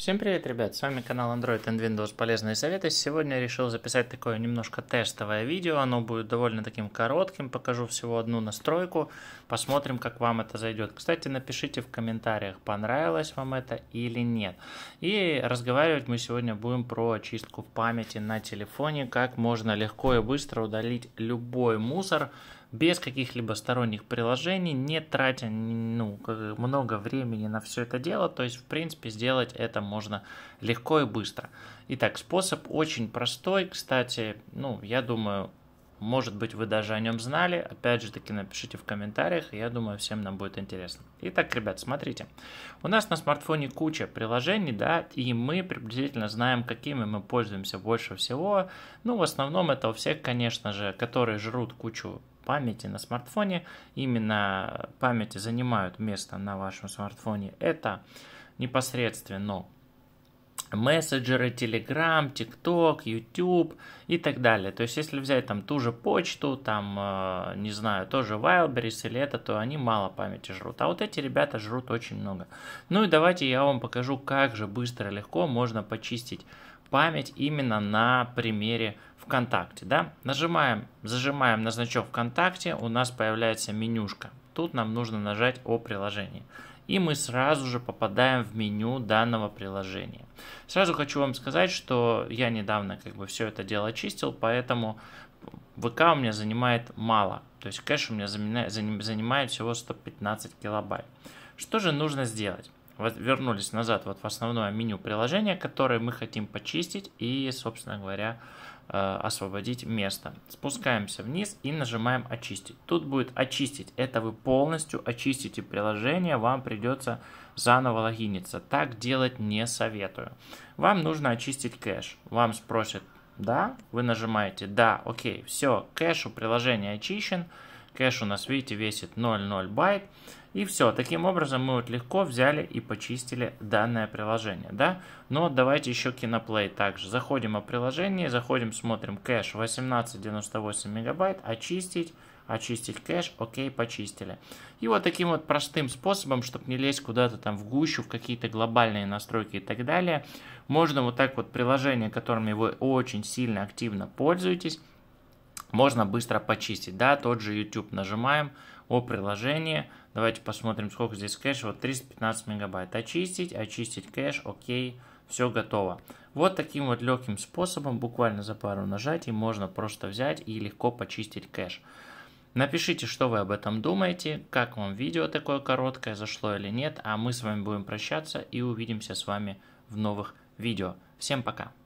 Всем привет, ребят! С вами канал Android and Windows Полезные советы. Сегодня я решил записать такое немножко тестовое видео. Оно будет довольно таким коротким. Покажу всего одну настройку. Посмотрим, как вам это зайдет. Кстати, напишите в комментариях, понравилось вам это или нет. И разговаривать мы сегодня будем про очистку памяти на телефоне. Как можно легко и быстро удалить любой мусор, без каких-либо сторонних приложений, не тратя ну, много времени на все это дело. То есть, в принципе, сделать это можно легко и быстро. Итак, способ очень простой. Кстати, ну, я думаю, может быть, вы даже о нем знали. Опять же таки, напишите в комментариях, я думаю, всем нам будет интересно. Итак, ребят, смотрите. У нас на смартфоне куча приложений, да, и мы приблизительно знаем, какими мы пользуемся больше всего. Ну, в основном это у всех, конечно же, которые жрут кучу памяти на смартфоне. Именно памяти занимают место на вашем смартфоне. Это непосредственно мессенджеры, Telegram, TikTok, YouTube и так далее. То есть, если взять там ту же почту, там, э, не знаю, тоже Wildberries или это, то они мало памяти жрут. А вот эти ребята жрут очень много. Ну и давайте я вам покажу, как же быстро и легко можно почистить память именно на примере ВКонтакте. Да? Нажимаем, зажимаем на значок ВКонтакте, у нас появляется менюшка. Тут нам нужно нажать о приложении и мы сразу же попадаем в меню данного приложения. Сразу хочу вам сказать, что я недавно как бы все это дело очистил, поэтому ВК у меня занимает мало, то есть кэш у меня занимает всего 115 килобайт. Что же нужно сделать? вернулись назад вот в основное меню приложения, которое мы хотим почистить и, собственно говоря, э, освободить место. Спускаемся вниз и нажимаем «Очистить». Тут будет «Очистить». Это вы полностью очистите приложение, вам придется заново логиниться. Так делать не советую. Вам нужно очистить кэш. Вам спросят «Да». Вы нажимаете «Да», «Окей», «Все», кэш у приложения очищен. Кэш у нас, видите, весит 0.0 байт. И все, таким образом мы вот легко взяли и почистили данное приложение, да? Но ну давайте еще киноплей также. Заходим в приложение, заходим, смотрим кэш 1898 мегабайт, очистить, очистить кэш, окей, почистили. И вот таким вот простым способом, чтобы не лезть куда-то там в гущу, в какие-то глобальные настройки и так далее, можно вот так вот приложение, которыми вы очень сильно активно пользуетесь, можно быстро почистить. Да, тот же YouTube нажимаем о приложении. Давайте посмотрим, сколько здесь кэша. Вот 315 мегабайт. Очистить, очистить кэш, окей, все готово. Вот таким вот легким способом, буквально за пару нажатий, можно просто взять и легко почистить кэш. Напишите, что вы об этом думаете, как вам видео такое короткое, зашло или нет, а мы с вами будем прощаться и увидимся с вами в новых видео. Всем пока!